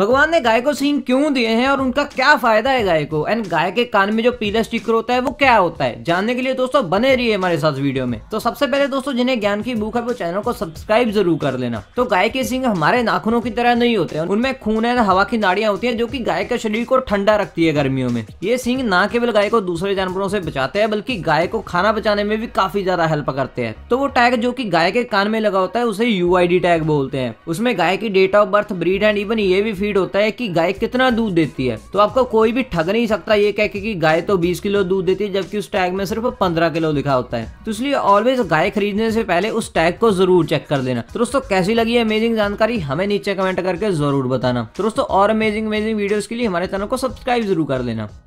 भगवान ने गाय को सींग क्यों दिए हैं और उनका क्या फायदा है गाय को एंड गाय के कान में जो पीला स्टिकर होता है वो क्या होता है जानने के लिए दोस्तों बने रहिए हमारे साथ वीडियो में तो सबसे पहले दोस्तों जिन्हें ज्ञान की भूख है वो चैनल को सब्सक्राइब जरूर कर लेना तो गाय के सिंह हमारे नाखूनों की तरह नहीं होते उनमें खून है हवा की नाड़ियां होती है जो की गाय के शरीर को ठंडा रखती है गर्मियों में ये सिंह न केवल गाय को दूसरे जानवरों से बचाते हैं बल्कि गाय को खाना बचाने में भी काफी ज्यादा हेल्प करते हैं तो वो टैग जो की गाय के कान में लगा होता है उसे यू टैग बोलते हैं उसमें गाय की date of birth breed and even ये भी फीड होता है कि गाय कितना दूध देती है तो आपको कोई भी ठग नहीं सकता ये कह के कि गाय तो 20 किलो दूध देती है जबकि उस टैग में सिर्फ 15 किलो लिखा होता है तो इसलिए ऑलवेज गाय खरीदने से पहले उस टैग को जरूर चेक कर देना तो दोस्तों कैसी लगी अमेजिंग जानकारी हमें नीचे कमेंट करके जरूर बताना तो दोस्तों और अमेजिंग अमेजिंग वीडियो के लिए हमारे चैनल को सब्सक्राइब जरूर कर देना